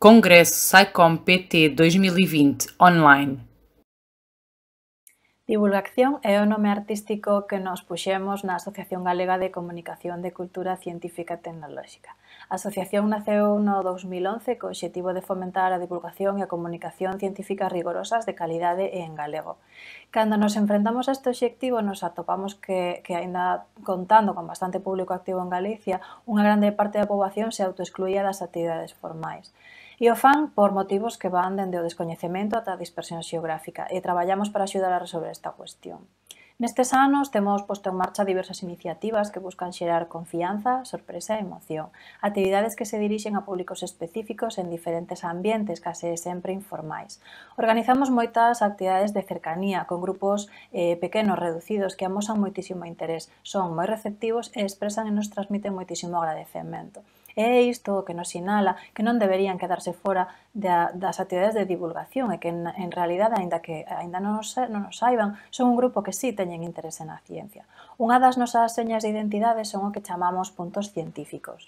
Congresso SciComm PT 2020 online. Divulgación é o nome artístico que nos puxemos na Asociación Galega de Comunicación de Cultura Científica e Tecnolóxica. A asociación naceu no 2011 co obxectivo de fomentar a divulgación e a comunicación científica rigorosas de calidade e en galego. Cando nos enfrentamos a este obxectivo nos atopamos que, que aínda contando con bastante público activo en Galicia, unha grande parte da poboación se autoexcluía das actividades formais. E o fan por motivos que van dende o descoñecemento ata a dispersión xeográfica e traballamos para axudar a resolver esta cuestión. Nestes anos temos posto en marcha diversas iniciativas que buscan xerar confianza, sorpresa e emoción, actividades que se dirixen a públicos específicos en diferentes ambientes, case sempre informais. Organizamos moitas actividades de cercanía con grupos eh, pequenos reducidos que amosan moitísimo interés, son moi receptivos e expresan e nos transmiten moitísimo agradecemento. É isto o que nos sinala que non deberían quedarse fora da, das actividades de divulgación e que en, en realidad, aínda que aínda non nos, non nos saiban, son un grupo que sí teñen interese na ciencia. Unha das nosas señas de identidade son o que chamamos puntos científicos.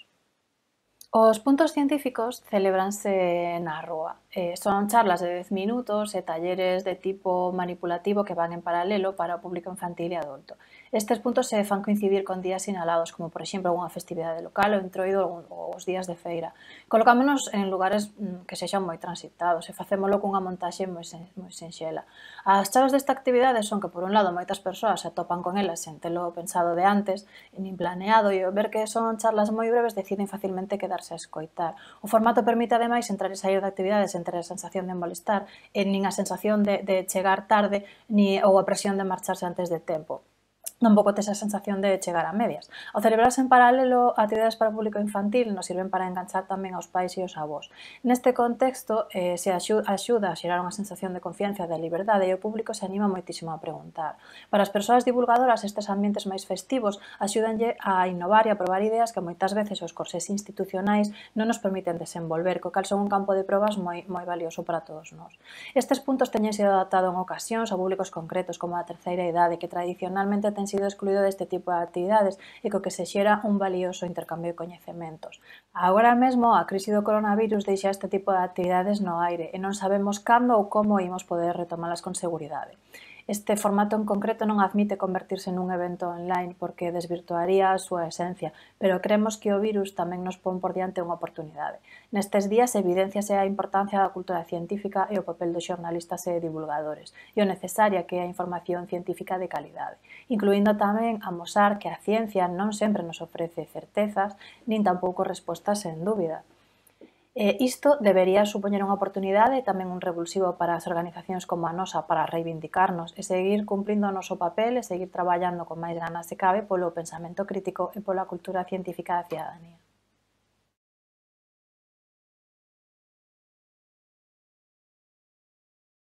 Os puntos científicos celebranse na rúa. Eh, son charlas de 10 minutos e talleres de tipo manipulativo que van en paralelo para o público infantil e adulto. Estes puntos se fan coincidir con días sinalados, como por exemplo unha festividade local ou entroido ou os días de feira. Colocámonos en lugares mm, que sexan moi transitados e facémolo cunha montaxe moi, sen, moi senxela. As chaves desta actividade son que por un lado moitas persoas se atopan con elas sen telo pensado de antes, nin planeado, e ver que son charlas moi breves deciden facilmente quedar sentarse a escoitar. O formato permite ademais entrar e sair de actividades entre a sensación de molestar e nin a sensación de, de chegar tarde ni, ou a presión de marcharse antes de tempo pouco tes a sensación de chegar a medias. Ao celebrarse en paralelo, actividades para o público infantil nos sirven para enganchar tamén aos pais e aos avós. Neste contexto, eh, se axuda a xerar unha sensación de confianza e de liberdade e o público se anima moitísimo a preguntar. Para as persoas divulgadoras, estes ambientes máis festivos axúdanlle a innovar e a probar ideas que moitas veces os corsés institucionais non nos permiten desenvolver, co cal son un campo de probas moi, moi valioso para todos nós. Estes puntos teñen sido adaptados en ocasións a públicos concretos como a terceira idade, que tradicionalmente ten sido excluído deste tipo de actividades e co que se xera un valioso intercambio de coñecementos. Agora mesmo, a crise do coronavirus deixa este tipo de actividades no aire e non sabemos cando ou como imos poder retomalas con seguridade. Este formato en concreto non admite convertirse nun evento online porque desvirtuaría a súa esencia, pero creemos que o virus tamén nos pon por diante unha oportunidade. Nestes días evidenciase a importancia da cultura científica e o papel dos xornalistas e divulgadores, e o necesaria que é a información científica de calidade, incluindo tamén amosar que a ciencia non sempre nos ofrece certezas, nin tampouco respostas sen dúbida, E eh, isto debería supoñer unha oportunidade e tamén un revulsivo para as organizacións como a nosa para reivindicarnos e seguir cumprindo o noso papel e seguir traballando con máis ganas se cabe polo pensamento crítico e pola cultura científica da ciudadanía.